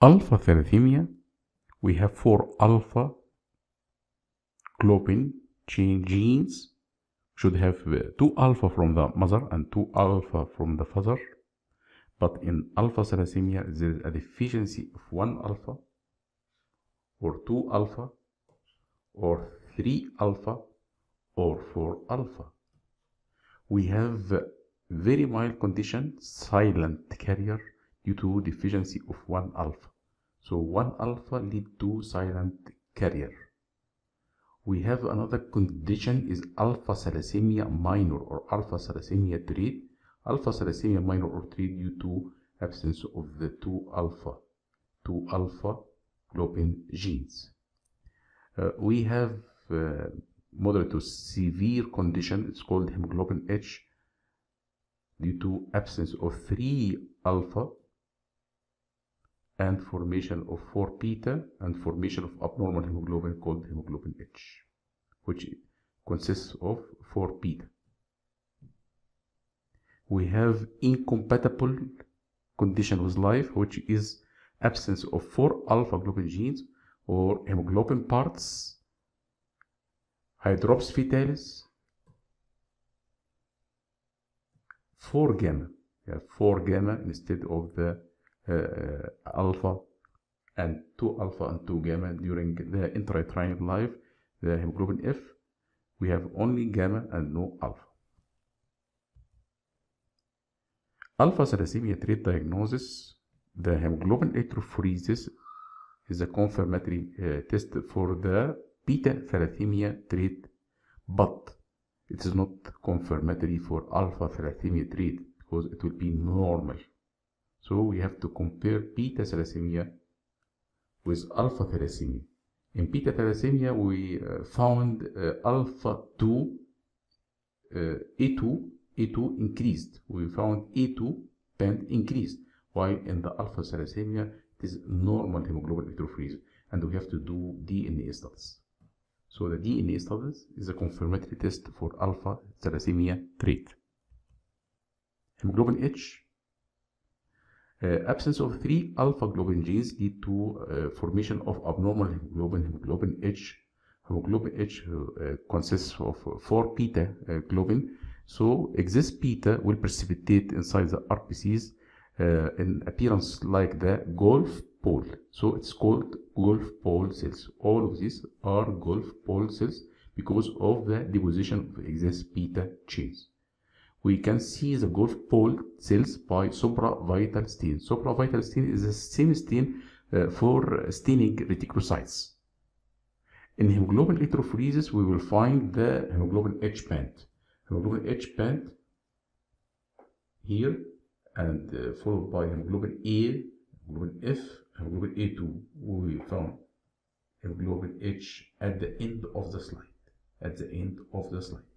alpha thalassemia, we have four alpha globin genes should have uh, two alpha from the mother and two alpha from the father. But in alpha thalassemia, there is a deficiency of one alpha or two alpha or three alpha or four alpha. We have uh, very mild condition, silent carrier due to deficiency of one alpha. So 1 alpha lead to silent carrier. We have another condition is alpha thalassemia minor or alpha thalassemia trait. Alpha thalassemia minor or trait due to absence of the 2 alpha, 2 alpha globin genes. Uh, we have uh, moderate to severe condition, it's called hemoglobin H due to absence of 3 alpha and formation of 4 beta and formation of abnormal hemoglobin called hemoglobin H which consists of 4 beta. We have incompatible condition with life which is absence of 4 alpha globin genes or hemoglobin parts, hydrops fetalis, 4 gamma. We have 4 gamma instead of the uh, uh, alpha and 2 alpha and 2 gamma during the intrauterine life, the hemoglobin F, we have only gamma and no alpha. Alpha thalassemia trait diagnosis, the hemoglobin electrophoresis is a confirmatory uh, test for the beta thalassemia trait, but it is not confirmatory for alpha thalassemia trait because it will be normal. So we have to compare beta thalassemia with alpha thalassemia. In beta thalassemia, we uh, found uh, alpha 2, uh, A2, A2 increased. We found A2 band increased, while in the alpha thalassemia, it is normal hemoglobin electrophoresis. And we have to do DNA studies. So the DNA studies is a confirmatory test for alpha thalassemia trait. Hemoglobin H uh, absence of three alpha globin genes lead to uh, formation of abnormal hemoglobin. Hemoglobin H, hemoglobin H uh, consists of four beta globin. So excess beta will precipitate inside the RPCs uh, an appearance like the golf ball. So it's called golf pole cells. All of these are golf pole cells because of the deposition of excess beta chains we can see the golf ball cells by vital stain. vital stain is the same stain uh, for staining reticulocytes. In hemoglobin electrophoresis, we will find the hemoglobin H band. Hemoglobin H band here and uh, followed by hemoglobin A, hemoglobin F, hemoglobin A2. We found hemoglobin H at the end of the slide. At the end of the slide.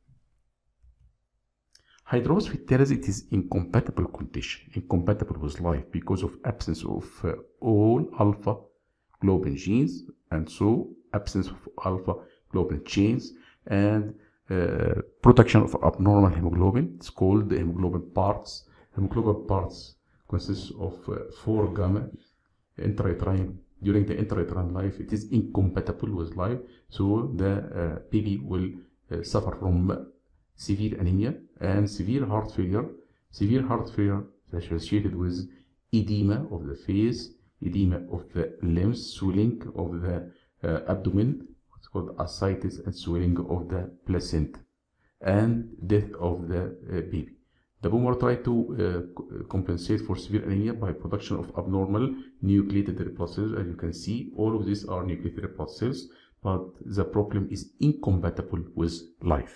Hydrosis with it is incompatible condition, incompatible with life because of absence of uh, all alpha globin genes and so absence of alpha globin chains and uh, production of abnormal hemoglobin. It's called the hemoglobin parts. Hemoglobin parts consists of uh, 4 gamma intrauterine. During the intrauterine life, it is incompatible with life, so the uh, baby will uh, suffer from severe anemia and severe heart failure. Severe heart failure is associated with edema of the face, edema of the limbs, swelling of the uh, abdomen, what's called ascites and swelling of the placenta, and death of the uh, baby. The bone tried to uh, compensate for severe anemia by production of abnormal nucleated red blood cells. As you can see, all of these are nucleated red blood cells, but the problem is incompatible with life.